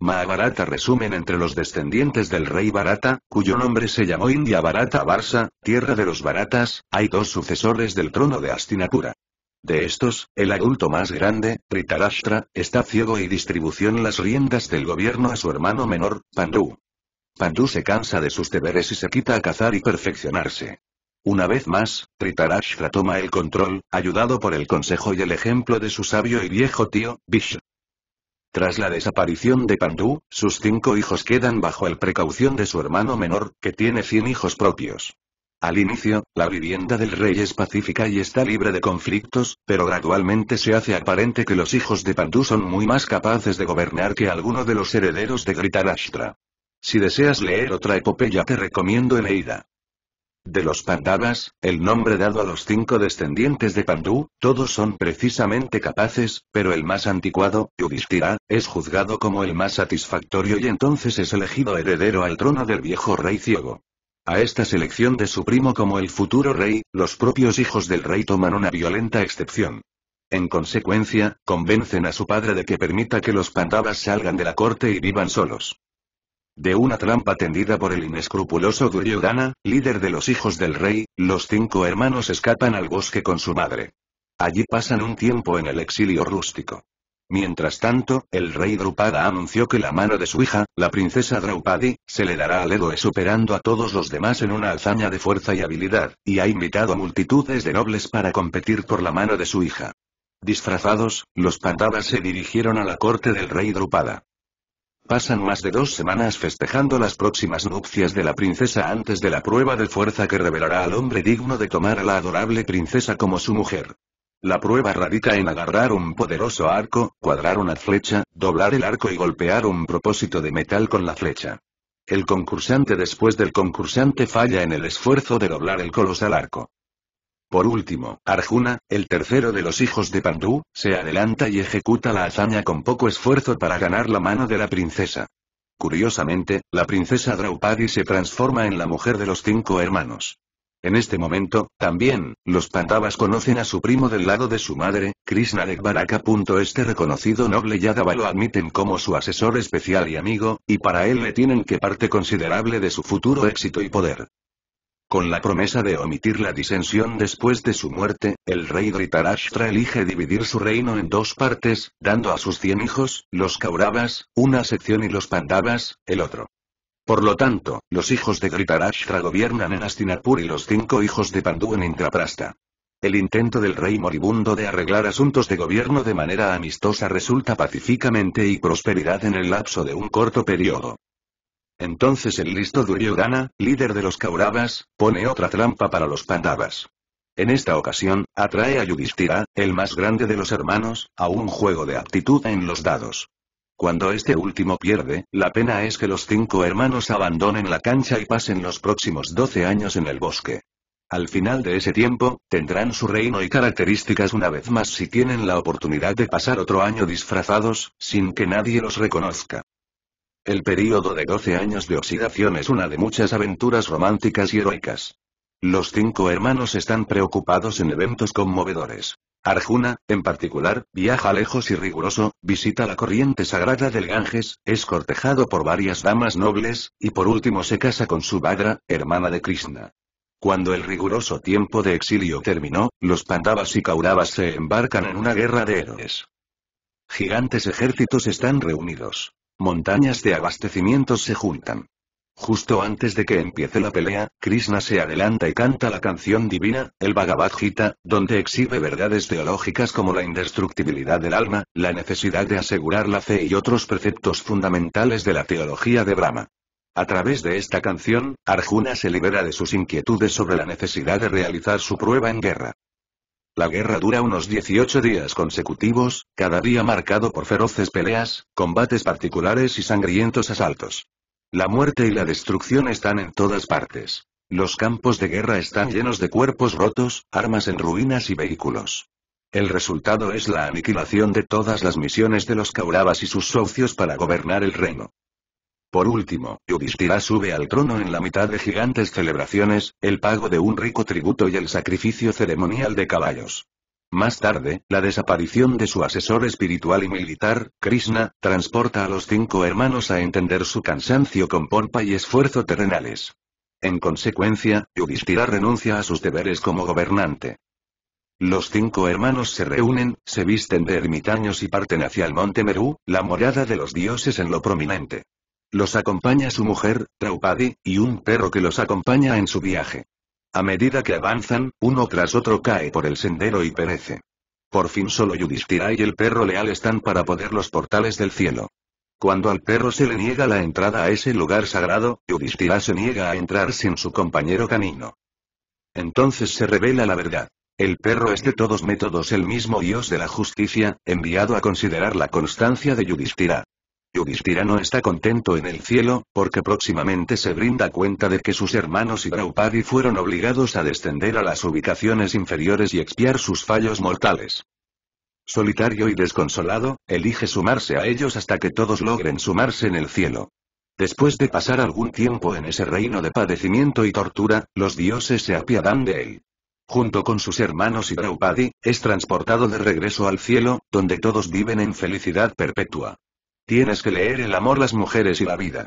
Mahabharata resumen entre los descendientes del rey Bharata, cuyo nombre se llamó India Bharata Barsa, tierra de los Bharatas, hay dos sucesores del trono de Astinapura. De estos, el adulto más grande, Ritarashtra, está ciego y distribución las riendas del gobierno a su hermano menor, Pandu. Pandu se cansa de sus deberes y se quita a cazar y perfeccionarse. Una vez más, Tritarashtra toma el control, ayudado por el consejo y el ejemplo de su sabio y viejo tío, Vishnu. Tras la desaparición de Pandú, sus cinco hijos quedan bajo la precaución de su hermano menor, que tiene 100 hijos propios. Al inicio, la vivienda del rey es pacífica y está libre de conflictos, pero gradualmente se hace aparente que los hijos de Pandú son muy más capaces de gobernar que alguno de los herederos de Gritarashtra. Si deseas leer otra epopeya te recomiendo Eneida. De los Pandavas, el nombre dado a los cinco descendientes de Pandú, todos son precisamente capaces, pero el más anticuado, Yudhishthira, es juzgado como el más satisfactorio y entonces es elegido heredero al trono del viejo rey ciego. A esta selección de su primo como el futuro rey, los propios hijos del rey toman una violenta excepción. En consecuencia, convencen a su padre de que permita que los Pandavas salgan de la corte y vivan solos de una trampa tendida por el inescrupuloso Duryodhana, líder de los hijos del rey, los cinco hermanos escapan al bosque con su madre. Allí pasan un tiempo en el exilio rústico. Mientras tanto, el rey Drupada anunció que la mano de su hija, la princesa Draupadi, se le dará al héroe superando a todos los demás en una hazaña de fuerza y habilidad, y ha invitado a multitudes de nobles para competir por la mano de su hija. Disfrazados, los pandavas se dirigieron a la corte del rey Drupada. Pasan más de dos semanas festejando las próximas nupcias de la princesa antes de la prueba de fuerza que revelará al hombre digno de tomar a la adorable princesa como su mujer. La prueba radica en agarrar un poderoso arco, cuadrar una flecha, doblar el arco y golpear un propósito de metal con la flecha. El concursante después del concursante falla en el esfuerzo de doblar el colosal arco. Por último, Arjuna, el tercero de los hijos de Pandu, se adelanta y ejecuta la hazaña con poco esfuerzo para ganar la mano de la princesa. Curiosamente, la princesa Draupadi se transforma en la mujer de los cinco hermanos. En este momento, también, los Pandavas conocen a su primo del lado de su madre, Krishna Baraka. Este reconocido noble Yadava lo admiten como su asesor especial y amigo, y para él le tienen que parte considerable de su futuro éxito y poder. Con la promesa de omitir la disensión después de su muerte, el rey Dhritarashtra elige dividir su reino en dos partes, dando a sus cien hijos, los Kauravas, una sección y los Pandavas, el otro. Por lo tanto, los hijos de Dhritarashtra gobiernan en Astinapur y los cinco hijos de Pandu en Intraprasta. El intento del rey moribundo de arreglar asuntos de gobierno de manera amistosa resulta pacíficamente y prosperidad en el lapso de un corto periodo. Entonces el listo Duryodhana, líder de los Kauravas, pone otra trampa para los Pandavas. En esta ocasión, atrae a Yudhishthira, el más grande de los hermanos, a un juego de aptitud en los dados. Cuando este último pierde, la pena es que los cinco hermanos abandonen la cancha y pasen los próximos 12 años en el bosque. Al final de ese tiempo, tendrán su reino y características una vez más si tienen la oportunidad de pasar otro año disfrazados, sin que nadie los reconozca. El período de 12 años de oxidación es una de muchas aventuras románticas y heroicas. Los cinco hermanos están preocupados en eventos conmovedores. Arjuna, en particular, viaja lejos y riguroso, visita la corriente sagrada del Ganges, es cortejado por varias damas nobles, y por último se casa con su Subhadra, hermana de Krishna. Cuando el riguroso tiempo de exilio terminó, los Pandavas y Kauravas se embarcan en una guerra de héroes. Gigantes ejércitos están reunidos. Montañas de abastecimientos se juntan. Justo antes de que empiece la pelea, Krishna se adelanta y canta la canción divina, el Bhagavad Gita, donde exhibe verdades teológicas como la indestructibilidad del alma, la necesidad de asegurar la fe y otros preceptos fundamentales de la teología de Brahma. A través de esta canción, Arjuna se libera de sus inquietudes sobre la necesidad de realizar su prueba en guerra. La guerra dura unos 18 días consecutivos, cada día marcado por feroces peleas, combates particulares y sangrientos asaltos. La muerte y la destrucción están en todas partes. Los campos de guerra están llenos de cuerpos rotos, armas en ruinas y vehículos. El resultado es la aniquilación de todas las misiones de los Kauravas y sus socios para gobernar el reino. Por último, Yudhishthira sube al trono en la mitad de gigantes celebraciones, el pago de un rico tributo y el sacrificio ceremonial de caballos. Más tarde, la desaparición de su asesor espiritual y militar, Krishna, transporta a los cinco hermanos a entender su cansancio con pompa y esfuerzo terrenales. En consecuencia, Yudhishthira renuncia a sus deberes como gobernante. Los cinco hermanos se reúnen, se visten de ermitaños y parten hacia el monte Meru, la morada de los dioses en lo prominente. Los acompaña su mujer, Traupadi, y un perro que los acompaña en su viaje. A medida que avanzan, uno tras otro cae por el sendero y perece. Por fin solo Yudhishthira y el perro leal están para poder los portales del cielo. Cuando al perro se le niega la entrada a ese lugar sagrado, Yudhishthira se niega a entrar sin su compañero canino. Entonces se revela la verdad. El perro es de todos métodos el mismo dios de la justicia, enviado a considerar la constancia de Yudhishthira. Yudhishthira no está contento en el cielo, porque próximamente se brinda cuenta de que sus hermanos y Draupadi fueron obligados a descender a las ubicaciones inferiores y expiar sus fallos mortales. Solitario y desconsolado, elige sumarse a ellos hasta que todos logren sumarse en el cielo. Después de pasar algún tiempo en ese reino de padecimiento y tortura, los dioses se apiadan de él. Junto con sus hermanos y Draupadi, es transportado de regreso al cielo, donde todos viven en felicidad perpetua. Tienes que leer el amor, las mujeres y la vida.